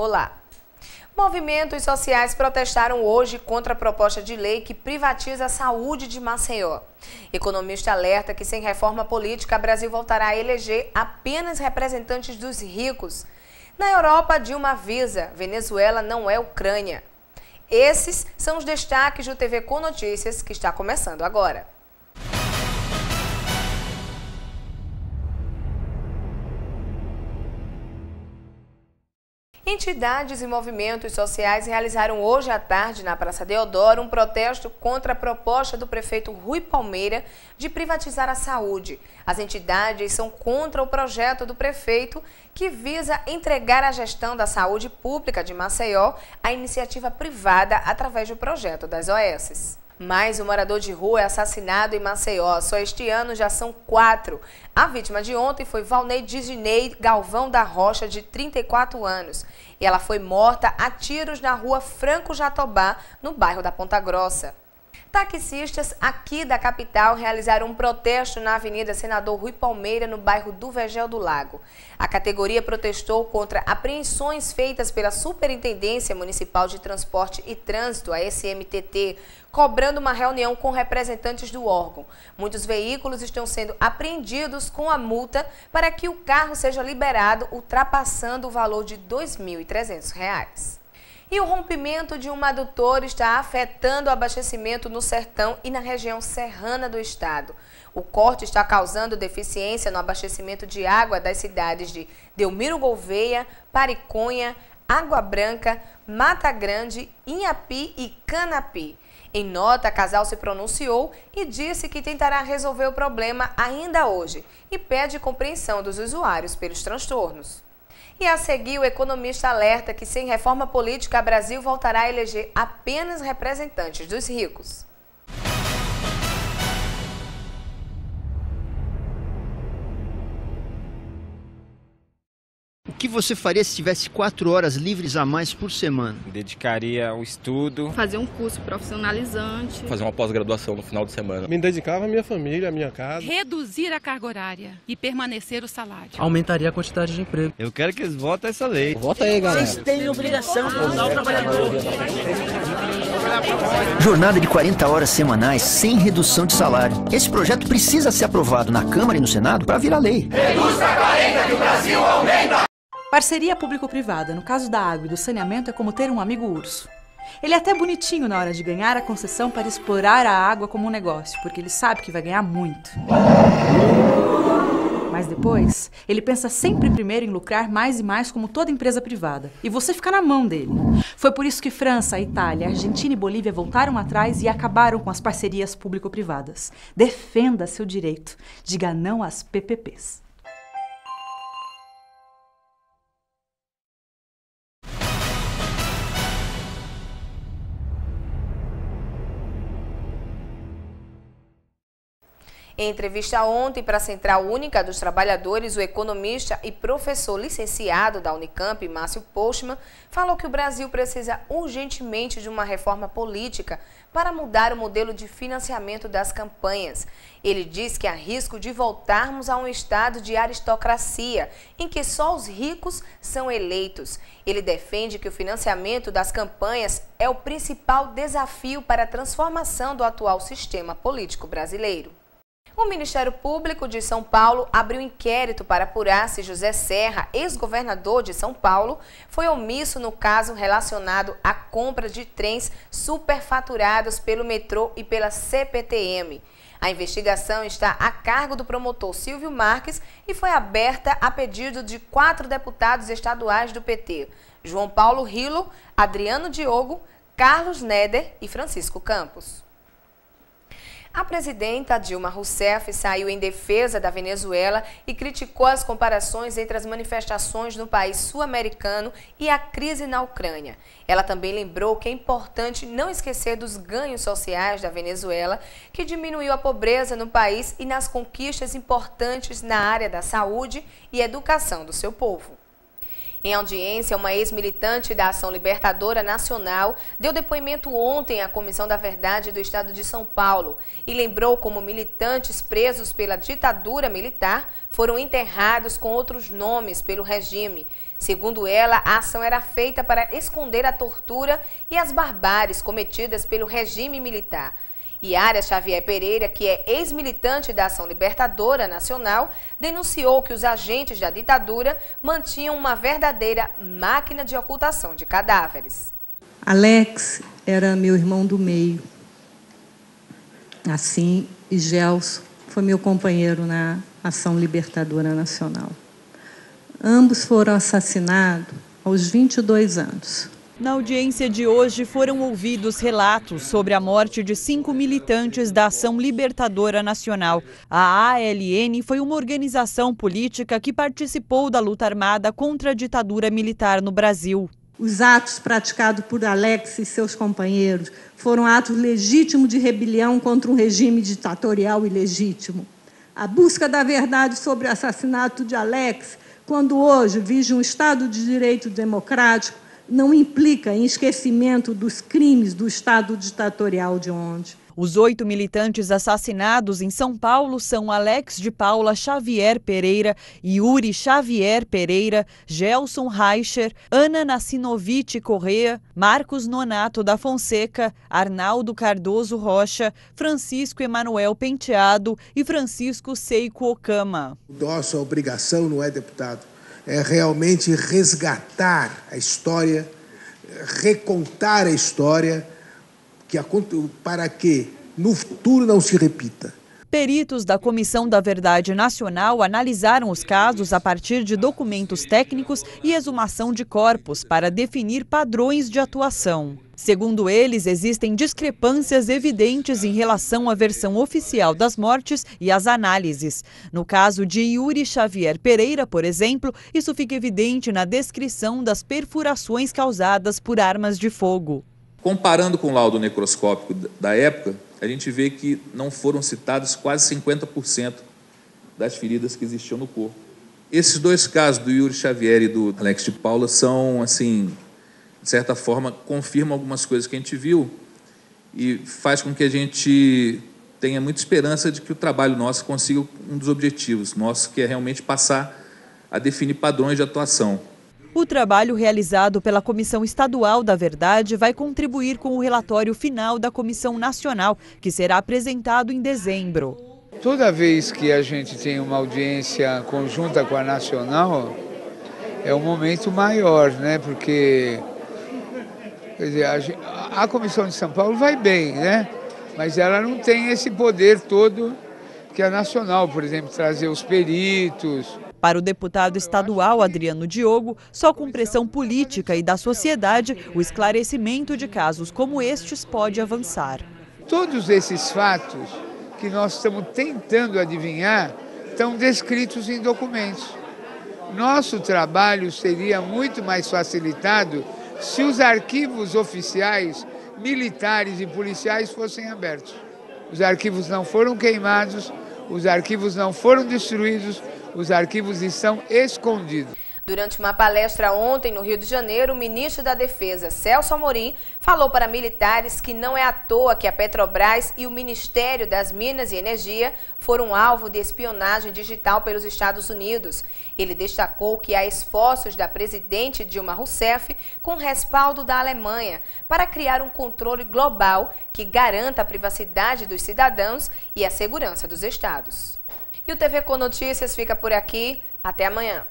Olá. Movimentos sociais protestaram hoje contra a proposta de lei que privatiza a saúde de Maceió. Economista alerta que sem reforma política, Brasil voltará a eleger apenas representantes dos ricos. Na Europa, Dilma avisa, Venezuela não é Ucrânia. Esses são os destaques do TV Com Notícias, que está começando agora. Entidades e movimentos sociais realizaram hoje à tarde, na Praça Deodoro, um protesto contra a proposta do prefeito Rui Palmeira de privatizar a saúde. As entidades são contra o projeto do prefeito que visa entregar a gestão da saúde pública de Maceió à iniciativa privada através do projeto das OSs. Mais um morador de rua é assassinado em Maceió. Só este ano já são quatro. A vítima de ontem foi Valnei Diginei Galvão da Rocha, de 34 anos. E ela foi morta a tiros na rua Franco Jatobá, no bairro da Ponta Grossa. Taxistas aqui da capital realizaram um protesto na Avenida Senador Rui Palmeira, no bairro do Vegel do Lago. A categoria protestou contra apreensões feitas pela Superintendência Municipal de Transporte e Trânsito, a SMTT, cobrando uma reunião com representantes do órgão. Muitos veículos estão sendo apreendidos com a multa para que o carro seja liberado, ultrapassando o valor de R$ 2.300. E o rompimento de um adutor está afetando o abastecimento no sertão e na região serrana do estado. O corte está causando deficiência no abastecimento de água das cidades de Delmiro Gouveia, Pariconha, Água Branca, Mata Grande, Inhapi e Canapi. Em nota, Casal se pronunciou e disse que tentará resolver o problema ainda hoje e pede compreensão dos usuários pelos transtornos. E a seguir, o economista alerta que sem reforma política, Brasil voltará a eleger apenas representantes dos ricos. O que você faria se tivesse quatro horas livres a mais por semana? Dedicaria ao estudo. Fazer um curso profissionalizante. Fazer uma pós-graduação no final de semana. Me dedicava à minha família, à minha casa. Reduzir a carga horária e permanecer o salário. Aumentaria a quantidade de emprego. Eu quero que eles votem essa lei. Vota aí, galera. Vocês têm obrigação de usar o trabalhador. Jornada de 40 horas semanais sem redução de salário. Esse projeto precisa ser aprovado na Câmara e no Senado para virar lei. Reduz a 40 que Parceria público-privada, no caso da água e do saneamento, é como ter um amigo urso. Ele é até bonitinho na hora de ganhar a concessão para explorar a água como um negócio, porque ele sabe que vai ganhar muito. Mas depois, ele pensa sempre primeiro em lucrar mais e mais como toda empresa privada. E você fica na mão dele. Foi por isso que França, Itália, Argentina e Bolívia voltaram atrás e acabaram com as parcerias público-privadas. Defenda seu direito. Diga não às PPPs. Em entrevista ontem para a Central Única dos Trabalhadores, o economista e professor licenciado da Unicamp, Márcio Postman, falou que o Brasil precisa urgentemente de uma reforma política para mudar o modelo de financiamento das campanhas. Ele diz que há risco de voltarmos a um estado de aristocracia, em que só os ricos são eleitos. Ele defende que o financiamento das campanhas é o principal desafio para a transformação do atual sistema político brasileiro. O Ministério Público de São Paulo abriu inquérito para apurar se José Serra, ex-governador de São Paulo, foi omisso no caso relacionado à compra de trens superfaturados pelo metrô e pela CPTM. A investigação está a cargo do promotor Silvio Marques e foi aberta a pedido de quatro deputados estaduais do PT: João Paulo Rilo, Adriano Diogo, Carlos Neder e Francisco Campos. A presidenta Dilma Rousseff saiu em defesa da Venezuela e criticou as comparações entre as manifestações no país sul-americano e a crise na Ucrânia. Ela também lembrou que é importante não esquecer dos ganhos sociais da Venezuela, que diminuiu a pobreza no país e nas conquistas importantes na área da saúde e educação do seu povo. Em audiência, uma ex-militante da Ação Libertadora Nacional deu depoimento ontem à Comissão da Verdade do Estado de São Paulo e lembrou como militantes presos pela ditadura militar foram enterrados com outros nomes pelo regime. Segundo ela, a ação era feita para esconder a tortura e as barbáries cometidas pelo regime militar. Yara Xavier Pereira, que é ex-militante da Ação Libertadora Nacional, denunciou que os agentes da ditadura mantinham uma verdadeira máquina de ocultação de cadáveres. Alex era meu irmão do meio. Assim, e Gelson foi meu companheiro na Ação Libertadora Nacional. Ambos foram assassinados aos 22 anos. Na audiência de hoje foram ouvidos relatos sobre a morte de cinco militantes da Ação Libertadora Nacional. A ALN foi uma organização política que participou da luta armada contra a ditadura militar no Brasil. Os atos praticados por Alex e seus companheiros foram atos legítimos de rebelião contra um regime ditatorial ilegítimo. A busca da verdade sobre o assassinato de Alex, quando hoje vige um Estado de direito democrático, não implica em esquecimento dos crimes do Estado ditatorial de onde. Os oito militantes assassinados em São Paulo são Alex de Paula Xavier Pereira, Yuri Xavier Pereira, Gelson Reicher, Ana Nassinovitch Correa, Marcos Nonato da Fonseca, Arnaldo Cardoso Rocha, Francisco Emanuel Penteado e Francisco Seiko Okama. Nossa obrigação não é, deputado, é realmente resgatar a história, recontar a história, que, para que no futuro não se repita. Peritos da Comissão da Verdade Nacional analisaram os casos a partir de documentos técnicos e exumação de corpos para definir padrões de atuação. Segundo eles, existem discrepâncias evidentes em relação à versão oficial das mortes e às análises. No caso de Yuri Xavier Pereira, por exemplo, isso fica evidente na descrição das perfurações causadas por armas de fogo. Comparando com o laudo necroscópico da época, a gente vê que não foram citados quase 50% das feridas que existiam no corpo. Esses dois casos, do Yuri Xavier e do Alex de Paula, são assim de certa forma, confirma algumas coisas que a gente viu e faz com que a gente tenha muita esperança de que o trabalho nosso consiga um dos objetivos nossos que é realmente passar a definir padrões de atuação. O trabalho realizado pela Comissão Estadual da Verdade vai contribuir com o relatório final da Comissão Nacional, que será apresentado em dezembro. Toda vez que a gente tem uma audiência conjunta com a nacional, é um momento maior, né? Porque Quer dizer, a, a Comissão de São Paulo vai bem, né? Mas ela não tem esse poder todo que é nacional, por exemplo, trazer os peritos. Para o deputado estadual Adriano Diogo, só com pressão política e da sociedade, o esclarecimento de casos como estes pode avançar. Todos esses fatos que nós estamos tentando adivinhar estão descritos em documentos. Nosso trabalho seria muito mais facilitado se os arquivos oficiais, militares e policiais fossem abertos. Os arquivos não foram queimados, os arquivos não foram destruídos, os arquivos estão escondidos. Durante uma palestra ontem no Rio de Janeiro, o ministro da Defesa, Celso Amorim, falou para militares que não é à toa que a Petrobras e o Ministério das Minas e Energia foram alvo de espionagem digital pelos Estados Unidos. Ele destacou que há esforços da presidente Dilma Rousseff com respaldo da Alemanha para criar um controle global que garanta a privacidade dos cidadãos e a segurança dos estados. E o TV Com Notícias fica por aqui. Até amanhã.